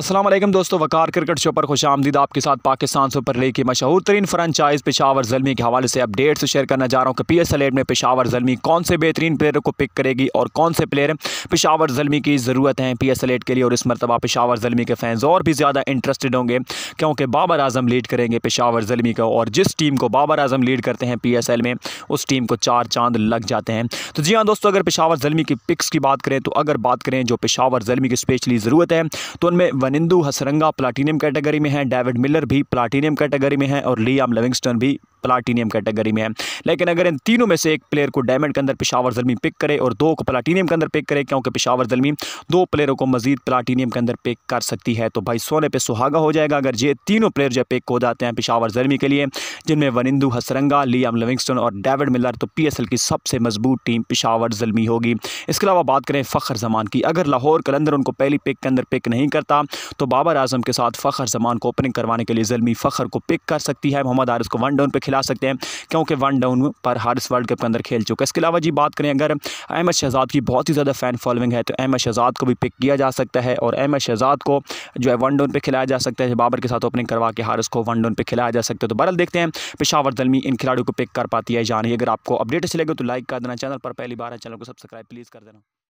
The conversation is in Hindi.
असलम दोस्तों वकार क्रिकेट शो पर खुश आमदीद आपके साथ पाकिस्तान सुपर लीग की मशहूर तरीन फ्रेंचाइज पेशावर जलमी के हवाले से अपडेट्स शेयर करना चाह रहा हूँ कि पी एस एल एड में पेशावर जलमी कौन से बेहतरीन प्लेयर को पिक करेगी और कौन से प्लेयर पेशावर जलमी की ज़रूरत है पी एस एल एड के लिए और इस मरतबा पेशावर जलमी के फैंस और भी ज़्यादा इंटरेस्टेड होंगे क्योंकि बाबर आजम लीड करेंगे पेशावर जलमी को और जिस टीम को बाबर आजम लीड करते हैं पी एस एल में उस टीम को चार चांद लग जाते हैं तो जी हाँ दोस्तों अगर पेशावर जलमी की पिक्स की बात करें तो अगर बात करें जो पेशावर जलमी की स्पेशली ज़रूरत है तो उनमें वनिंदू हसरंगा प्लाटिनियम कैटेगरी में है डेविड मिलर भी प्लाटिनियम कैटेगरी में है और लियाम लिविंगस्टन भी प्लाटिनियम कैटेगरी में है लेकिन अगर इन तीनों में से एक प्लेयर को डायमंड के अंदर पिशावर जलमी पिक करे और दो को प्लाटिनियम के अंदर पिक करे क्योंकि पिशावर जलमी दो प्लेयरों को मजीद प्लाटिनियम के अंदर पिक कर सकती है तो भाई सोने पे सुहागा हो जाएगा अगर ये तीनों प्लेयर जो पिक हो जाते हैं पिशावर जलमी के लिए जिनमें वनिंदु हसरंगा लियाम लिविंगस्टन और डेविड मिलर तो पी की सबसे मजबूत टीम पिशावर जलमी होगी इसके अलावा बात करें फ़खर जमान की अगर लाहौर कलंदर उनको पहली पिक के अंदर पिक नहीं करता तो बाबर आजम के साथ फ़खर जमान को ओपनिंग करवाने के लिए जलमी फ़खर को पिक कर सकती है मोहम्मद हारिस को वन डाउन पर खिला सकते हैं क्योंकि वन डाउन पर हारिस वर्ल्ड कप के अंदर खेल चुका है इसके अलावा जी बात करें अगर अहमद शहजाद की बहुत ही ज़्यादा फ़ैन फॉलोइंग है तो अहमद शहजाद को भी पिक किया जा सकता है और अहमद शहजाद को जो है वन डाउन पर खिलाया जा सकता है बाबर के साथ ओपनिंग करवा के हारिस को वन डाउन पर खिलाया जा सकता है तो बरल देखते हैं पेशावर जलमी इन खिलाड़ियों को पिक कर पाती है जानिए अगर आपको अपडेट अच्छी लगे तो लाइक कर देना चैनल पर पहली बार है चैनल को सब्सक्राइब प्लीज़ कर देना